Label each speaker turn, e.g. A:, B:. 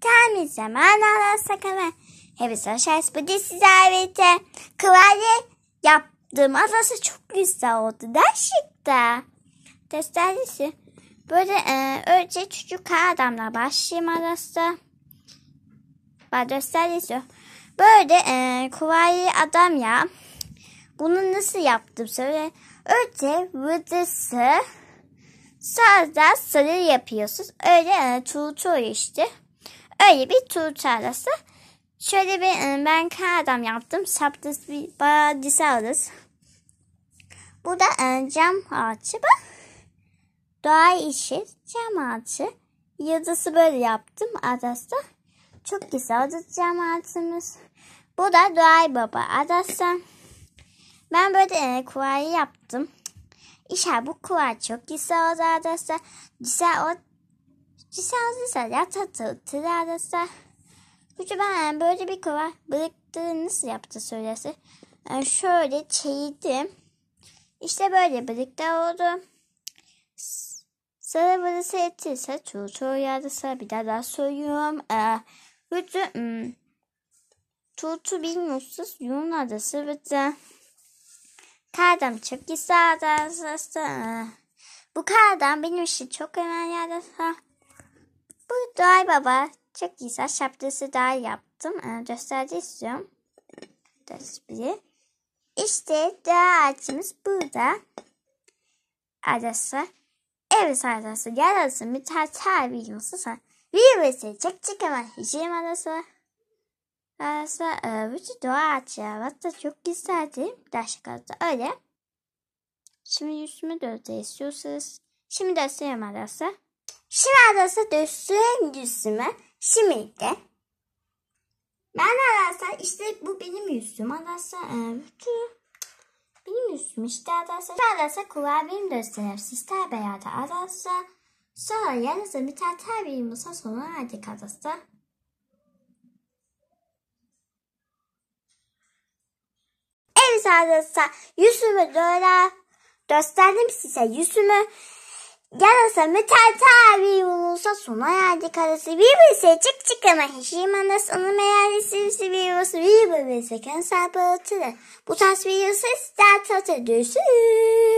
A: zaman temizlemen sakın. Hepsi şans bu de sizlerle klavye yaptığım atası çok güzel oldu. Gerçekten. Testerlisi. Böyle e, önce çocuk adamla başlayayım arası. Ben göstereceğim. Böyle e, kuvayı adam ya. Bunu nasıl yaptım söyle. Önce vıdısı. Sonra sarı yapıyorsunuz. Öyle e, tuğutu işte. Öyle bir tur tarlası. Şöyle bir e, ben kadem yaptım. Saptız bir badisaurus. Bu da e, cam ağaçı bak. Doğa işi cam ağaçı. Yıldızı böyle yaptım adasta. Çok güzel oldu cam ağacımız. Bu da Doğay Baba adasta. Ben böyle e, kuvayı yaptım. İşte bu kuva çok güzel oldu adasta. Güzel oldu. Ci saldırsa yatatı tirarasa Gücü ben böyle bir kova bıyıkları nasıl yaptı söylesi. şöyle çeydi. İşte böyle bıyıklar oldu. Sarı vırısı ettirse tuğtu yarısı bir daha daha soruyorum. Ee, gücü ım, tuğtu bilmiyorsuz yunun adası vırdı. Kardan çepkisi adası. Bu kardan benim için çok hemen yarısı. Bu Doğay Baba çok güzel şapkası daha yaptım. Ee, gösterdi istiyorum. Tesbihi. İşte dağ ağacımız burada. Adası. Evet adası. Gel adası. Müteahhit bir nasılsa. Bir vesile çek çek hemen. Hicim adası. Adası. E, ee, bütün doğa ağaçları hatta çok güzeldi. Daşık adası. Öyle. Şimdi yüzümü de istiyorsunuz. Şimdi de adası. Şimadası döşsün yüzüme şimdiydi. Ben arkadaşlar işte bu benim yüzüm arkadaşlar. Ee, benim yüzüm işte arkadaşlar. Arkadaşlar kurabiyemi gösterir. Sizler beyazda arkadaşlar. Sonra yanınıza bir tane terbiyeli masa sonra verdik arkadaşlar. Evet arkadaşlar yüzümü doğru gösterdim size yüzümü. Yarasa mütertabi bulunsa sona yerdi karası. Bir bilse çık çık ama heşimanda sanım eğer isimsi bir yuvası bir bebesi kenser bağıtırı. Bu tarz bir yasa ister tatı düşür.